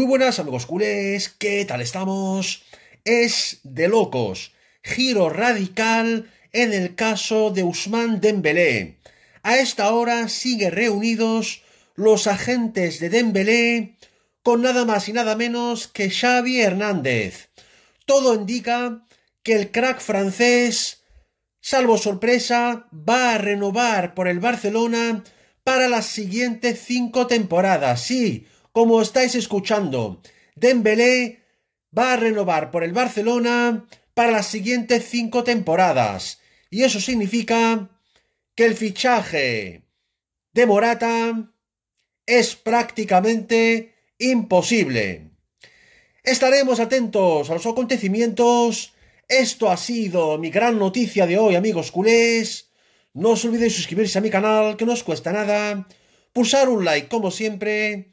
Muy buenas amigos culés, ¿qué tal estamos? Es de locos, giro radical en el caso de Usman Dembélé. A esta hora sigue reunidos los agentes de Dembélé con nada más y nada menos que Xavi Hernández. Todo indica que el crack francés, salvo sorpresa, va a renovar por el Barcelona para las siguientes cinco temporadas. Sí, como estáis escuchando. Dembélé va a renovar por el Barcelona para las siguientes cinco temporadas. Y eso significa que el fichaje de Morata es prácticamente imposible. Estaremos atentos a los acontecimientos. Esto ha sido mi gran noticia de hoy, amigos culés. No os olvidéis suscribirse a mi canal, que no os cuesta nada. Pulsar un like, como siempre